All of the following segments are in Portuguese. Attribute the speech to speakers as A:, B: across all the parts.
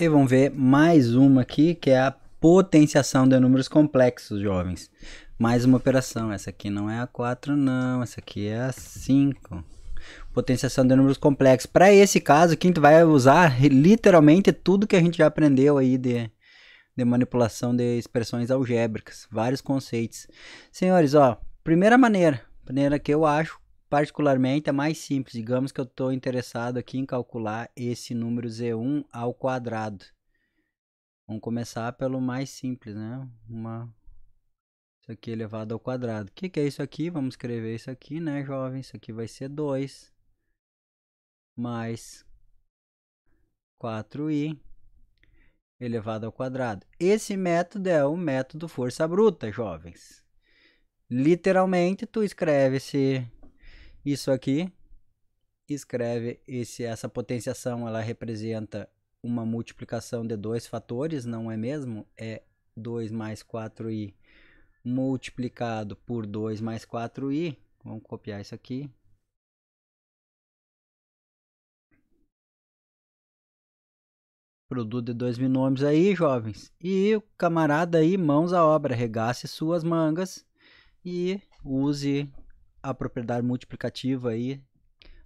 A: E vamos ver mais uma aqui, que é a potenciação de números complexos, jovens. Mais uma operação. Essa aqui não é a 4, não. Essa aqui é a 5. Potenciação de números complexos. Para esse caso, aqui a gente vai usar literalmente tudo que a gente já aprendeu aí de, de manipulação de expressões algébricas. Vários conceitos. Senhores, ó. Primeira maneira. Primeira que eu acho Particularmente é mais simples, digamos que eu estou interessado aqui em calcular esse número z1 ao quadrado. Vamos começar pelo mais simples, né? Uma... Isso aqui elevado ao quadrado. O que, que é isso aqui? Vamos escrever isso aqui, né, jovem? Isso aqui vai ser 2 mais 4i elevado ao quadrado. Esse método é o método força bruta, jovens. Literalmente, tu escreve esse isso aqui, escreve esse, essa potenciação, ela representa uma multiplicação de dois fatores, não é mesmo? É 2 mais 4i multiplicado por 2 mais 4i. Vamos copiar isso aqui. Produto de dois binômios aí, jovens. E o camarada aí, mãos à obra, regace suas mangas e use a propriedade multiplicativa aí,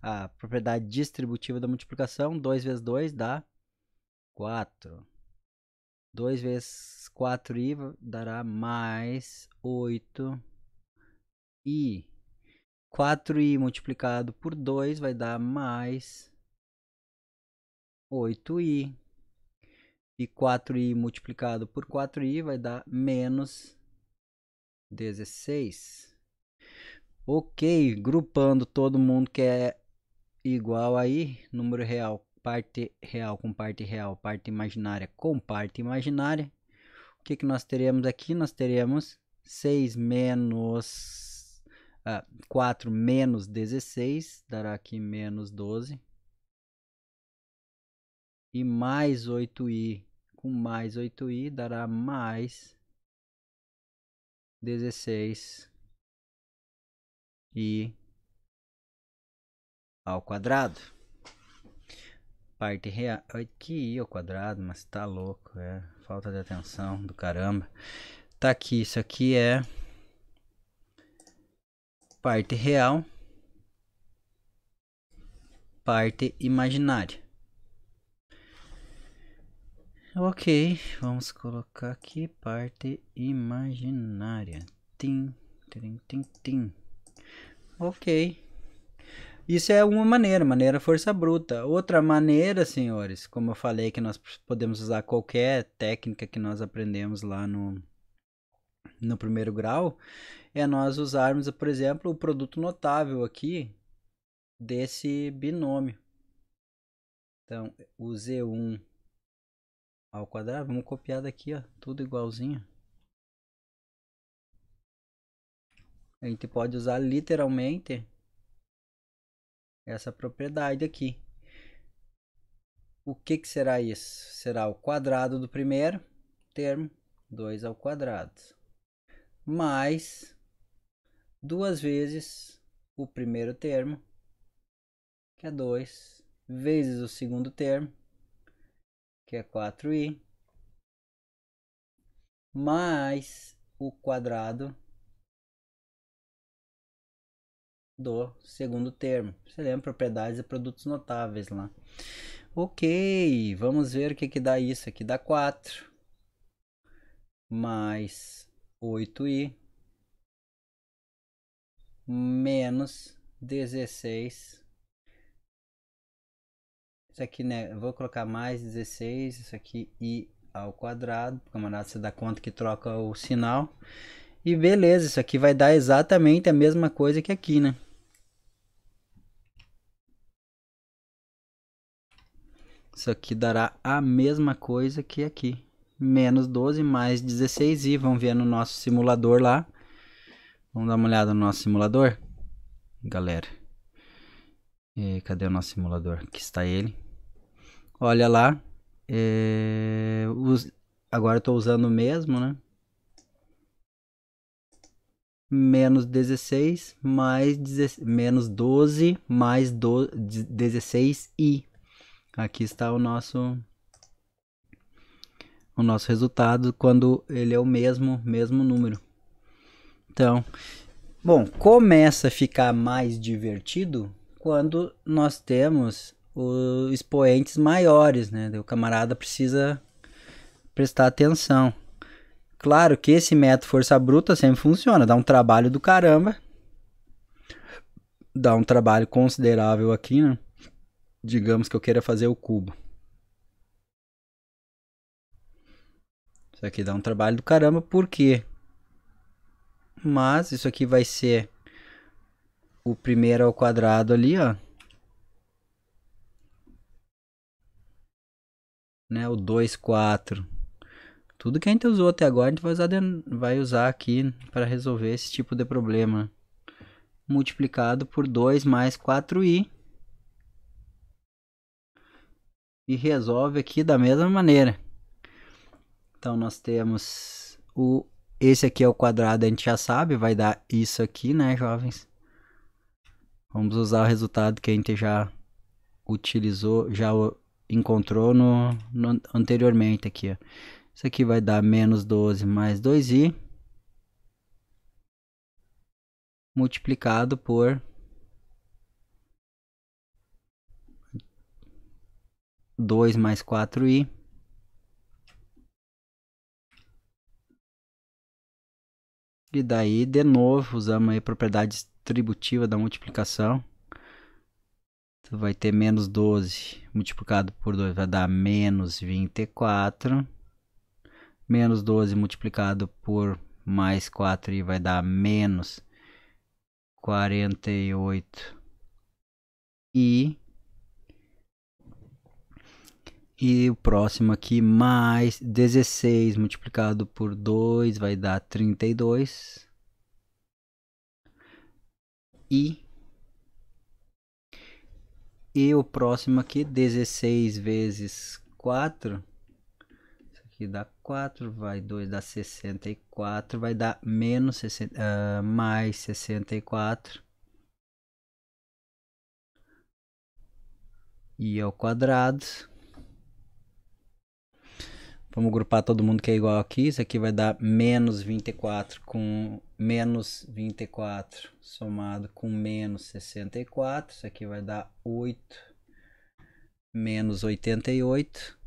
A: a propriedade distributiva da multiplicação, 2 vezes 2 dá 4. 2 vezes 4i dará mais 8i. 4i multiplicado por 2 vai dar mais 8i. E 4i multiplicado por 4i vai dar menos 16. Ok, grupando todo mundo que é igual aí, número real, parte real com parte real, parte imaginária com parte imaginária. O que, que nós teremos aqui? Nós teremos 6 menos ah, 4 menos 16, dará aqui menos 12. E mais 8i, com mais 8i dará mais 16 e ao quadrado. Parte real. Aqui ao quadrado, mas tá louco, é. Falta de atenção do caramba. Tá aqui, isso aqui é parte real, parte imaginária. Ok, vamos colocar aqui parte imaginária. Tim, tim, tim, tim. Ok. Isso é uma maneira, maneira força bruta. Outra maneira, senhores, como eu falei, que nós podemos usar qualquer técnica que nós aprendemos lá no, no primeiro grau, é nós usarmos, por exemplo, o produto notável aqui desse binômio. Então, o Z1 ao quadrado, vamos copiar daqui, ó, tudo igualzinho. A gente pode usar literalmente essa propriedade aqui. O que, que será isso? Será o quadrado do primeiro termo, 2 ao quadrado, mais duas vezes o primeiro termo, que é 2, vezes o segundo termo, que é 4i, mais o quadrado do segundo termo. Você lembra propriedades e produtos notáveis lá. Ok, vamos ver o que, que dá isso aqui. Dá 4 mais 8i menos 16. Isso aqui, né? Eu vou colocar mais 16, isso aqui i ao quadrado. Camarada, você dá conta que troca o sinal. E beleza, isso aqui vai dar exatamente a mesma coisa que aqui, né? Isso aqui dará a mesma coisa que aqui. Menos 12 mais 16 i. Vamos ver no nosso simulador lá. Vamos dar uma olhada no nosso simulador? Galera. E cadê o nosso simulador? Aqui está ele. Olha lá. É, os, agora estou usando o mesmo, né? menos 16 mais 10, menos 12 mais do, 16 i. Aqui está o nosso o nosso resultado quando ele é o mesmo mesmo número. Então, bom, começa a ficar mais divertido quando nós temos os expoentes maiores, né? O camarada precisa prestar atenção. Claro que esse método força bruta sempre funciona, dá um trabalho do caramba. Dá um trabalho considerável aqui, né? digamos que eu queira fazer o cubo. Isso aqui dá um trabalho do caramba, por quê? Mas isso aqui vai ser o primeiro ao quadrado ali, ó. Né, o 2, 4. Tudo que a gente usou até agora, a gente vai usar, de, vai usar aqui para resolver esse tipo de problema. Multiplicado por 2 mais 4i e resolve aqui da mesma maneira. Então nós temos o esse aqui é o quadrado, a gente já sabe, vai dar isso aqui, né, jovens? Vamos usar o resultado que a gente já utilizou, já encontrou no, no anteriormente aqui, ó. Isso aqui vai dar menos 12 mais 2i multiplicado por 2 mais 4i. E daí, de novo, usamos a propriedade distributiva da multiplicação. Então, vai ter menos 12 multiplicado por 2 vai dar menos 24. Menos 12 multiplicado por mais 4 i vai dar menos 48 e e o próximo aqui, mais 16 multiplicado por 2 vai dar 32. E, e o próximo aqui, 16 vezes 4. Isso aqui dá 4, vai 2, dá 64. Vai dar menos 60, uh, ah, mais 64. E ao quadrado. Vamos grupar todo mundo que é igual aqui. Isso aqui vai dar menos 24 com menos 24 somado com menos 64. Isso aqui vai dar 8 menos 88.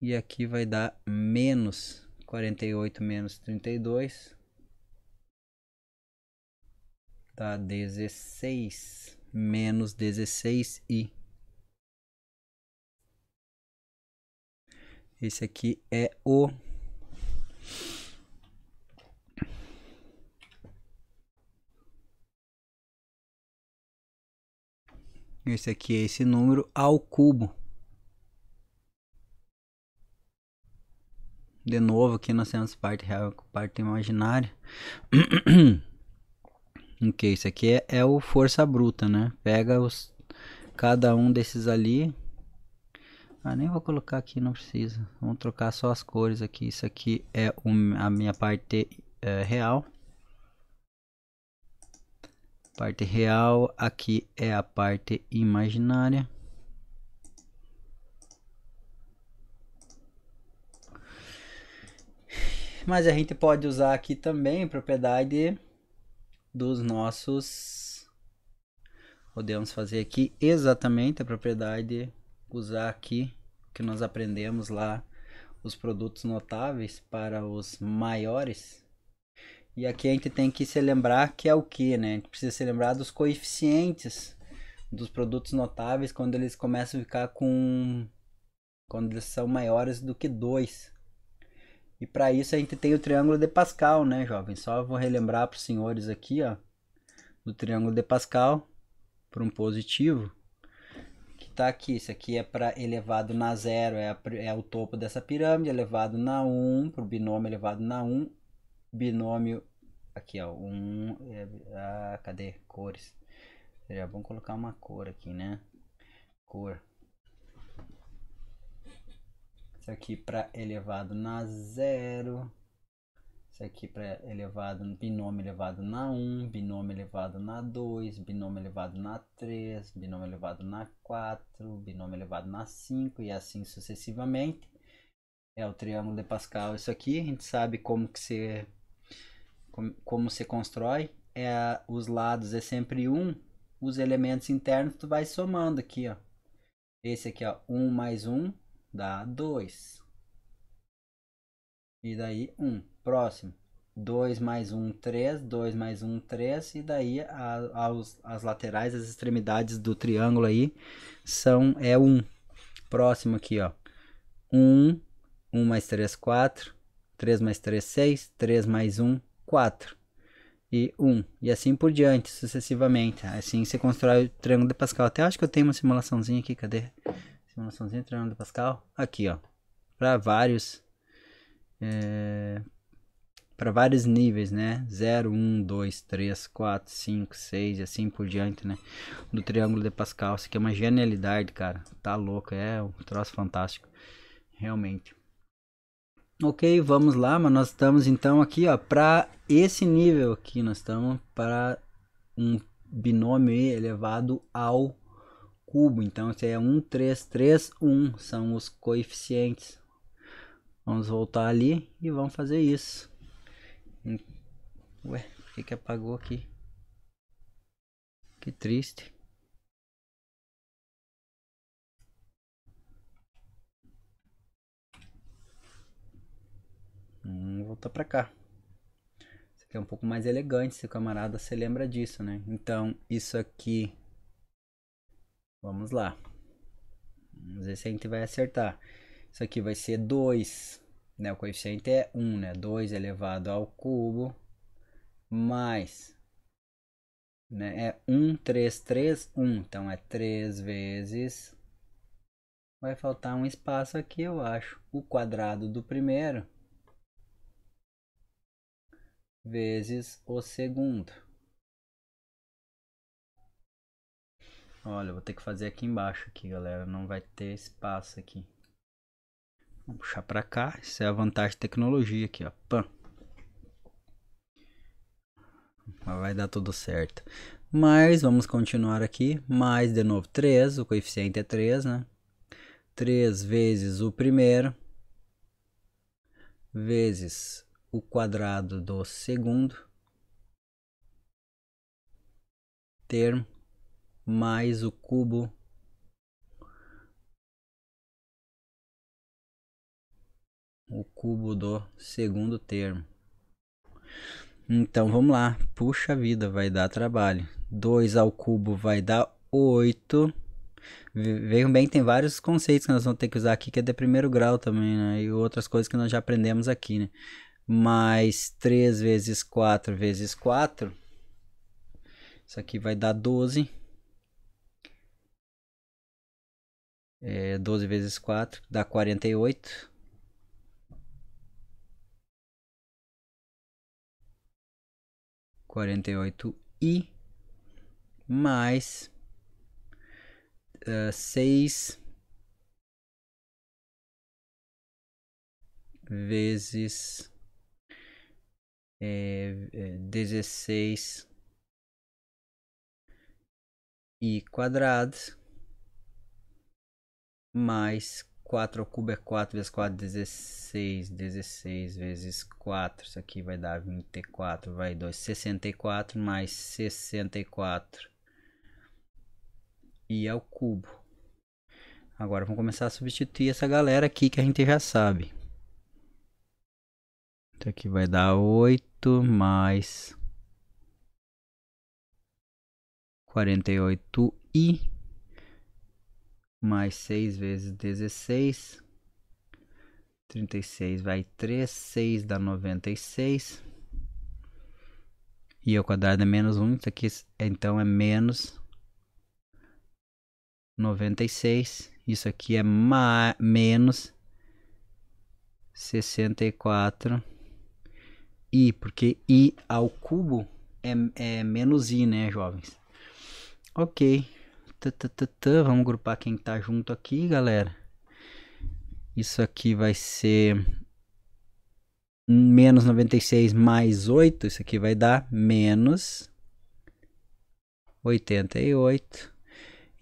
A: E aqui vai dar menos 48 menos 32. Dá 16 menos 16 e Esse aqui é o Esse aqui é esse número ao cubo. De novo, aqui nós temos parte real com parte imaginária. ok, isso aqui é, é o força bruta, né? Pega os, cada um desses ali ah, nem vou colocar aqui, não precisa. Vamos trocar só as cores aqui. Isso aqui é um, a minha parte é, real. Parte real, aqui é a parte imaginária. Mas a gente pode usar aqui também propriedade dos nossos... Podemos fazer aqui exatamente a propriedade usar aqui que nós aprendemos lá os produtos notáveis para os maiores. E aqui a gente tem que se lembrar que é o que, né? A gente precisa se lembrar dos coeficientes dos produtos notáveis quando eles começam a ficar com quando eles são maiores do que 2. E para isso a gente tem o triângulo de Pascal, né, jovem? Só vou relembrar para os senhores aqui, ó, do triângulo de Pascal para um positivo tá aqui. Isso aqui é para elevado na zero, é, a, é o topo dessa pirâmide, elevado na 1, um, para o binômio elevado na 1, um, binômio aqui, ó, 1, um, é, ah, cadê? Cores. Seria bom colocar uma cor aqui, né? Cor. Isso aqui para elevado na zero isso aqui para elevado, binômio elevado na 1, binômio elevado na 2, binômio elevado na 3, binômio elevado na 4, binômio elevado na 5 e assim sucessivamente. É o triângulo de Pascal isso aqui, a gente sabe como que se como, como se constrói. É, os lados é sempre 1, os elementos internos tu vai somando aqui, ó. Esse aqui, ó, 1 mais 1 dá 2. E daí 1. Próximo. 2 mais 1, 3, 2 mais 1, 3, e daí a, aos, as laterais, as extremidades do triângulo aí são é 1. Um. Próximo aqui, ó. 1, 1 mais 3, 4, 3 mais 3, 6, 3 mais 1, 4 e 1, e assim por diante, sucessivamente. Assim você constrói o triângulo de Pascal. Até acho que eu tenho uma simulaçãozinha aqui, cadê? Simulaçãozinha do triângulo de Pascal. Aqui, ó. Para vários é, para vários níveis, né? 0, 1, 2, 3, 4, 5, 6 e assim por diante, né? Do Triângulo de Pascal. Isso aqui é uma genialidade, cara. Tá louco, é um troço fantástico. Realmente. Ok, vamos lá, mas nós estamos então aqui, ó, para esse nível aqui, nós estamos para um binômio elevado ao cubo. Então, isso é 1, 3, 3, 1, são os coeficientes. Vamos voltar ali e vamos fazer isso. Hum. Ué, por que que apagou aqui? Que triste. Vamos hum, voltar pra cá. Isso aqui é um pouco mais elegante, seu camarada se lembra disso, né? Então, isso aqui... Vamos lá. Vamos ver se a gente vai acertar. Isso aqui vai ser 2 né, o coeficiente é 1, né, 2 elevado ao cubo mais né, é 1, 3, 3, 1, então é 3 vezes, vai faltar um espaço aqui eu acho, o quadrado do primeiro vezes o segundo. Olha, vou ter que fazer aqui embaixo aqui, galera. Não vai ter espaço aqui. Vou puxar para cá. Isso é a vantagem da tecnologia aqui, ó. Pam. Vai dar tudo certo. Mas vamos continuar aqui. Mais de novo 3. O coeficiente é 3, né? 3 vezes o primeiro. Vezes o quadrado do segundo. Termo. Mais o cubo o cubo do segundo termo. Então vamos lá, puxa vida, vai dar trabalho. 2 ao cubo vai dar 8. Vejam bem, tem vários conceitos que nós vamos ter que usar aqui, que é de primeiro grau também, né? E outras coisas que nós já aprendemos aqui, né? Mais 3 vezes 4 vezes 4. Isso aqui vai dar 12. É, 12 vezes 4 dá 48. 48i mais uh, eh, 6 vezes é, e 16 i quadrado mais 4 ao cubo é 4 vezes 4, 16. 16 vezes 4. Isso aqui vai dar 24, vai 2. 64 mais 64. E ao é cubo. Agora vamos começar a substituir essa galera aqui que a gente já sabe. Isso aqui vai dar 8 mais 48i mais 6 vezes 16. 36 vai 3, 6 dá 96. E ao quadrado é menos 1, isso aqui então é menos 96. Isso aqui é menos 64 i, porque i ao cubo é, é menos i, né, jovens? Ok. Vamos grupar quem tá junto aqui, galera. Isso aqui vai ser menos 96 mais 8. Isso aqui vai dar menos 88.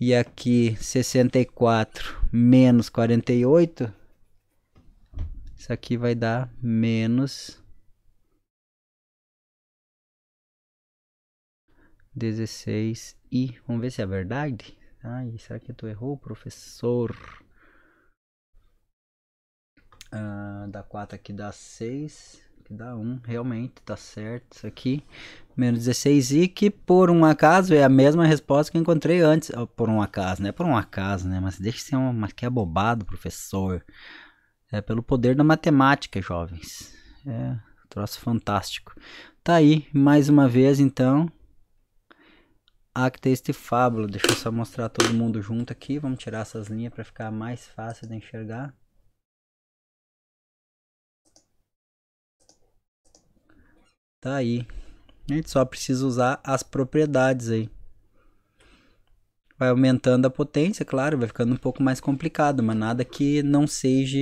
A: E aqui 64 menos 48. Isso aqui vai dar menos 16 e vamos ver se é verdade. Ai, será que tu errou, professor? Ah, dá 4 aqui, dá 6, que dá 1, realmente tá certo isso aqui. Menos 16 e que por um acaso é a mesma resposta que eu encontrei antes. Ah, por um acaso, né? Por um acaso, né? Mas deixa ser uma, que é bobado, professor. É pelo poder da matemática, jovens. É, um troço fantástico. Tá aí, mais uma vez então este Fábula, deixa eu só mostrar todo mundo junto aqui, vamos tirar essas linhas para ficar mais fácil de enxergar. Tá aí. A gente só precisa usar as propriedades aí. Vai aumentando a potência, claro, vai ficando um pouco mais complicado, mas nada que não seja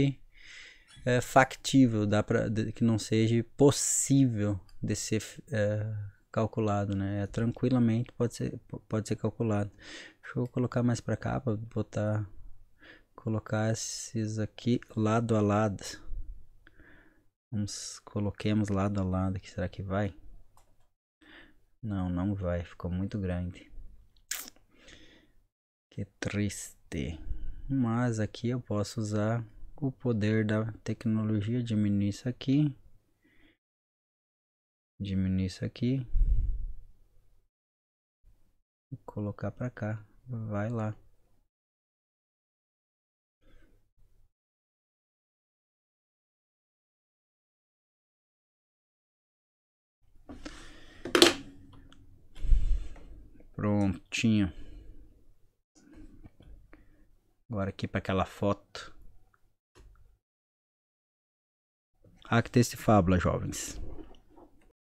A: é, factível, dá pra, que não seja possível de ser é, calculado, né? É, tranquilamente pode ser, pode ser calculado. Deixa eu colocar mais para cá para botar colocar esses aqui lado a lado. Vamos coloquemos lado a lado, que será que vai? Não, não vai, ficou muito grande. Que triste. Mas aqui eu posso usar o poder da tecnologia, diminuir isso aqui. Diminuir isso aqui colocar para cá. Vai lá. Prontinho. Agora aqui para aquela foto. Ah, ter esse fábula, jovens.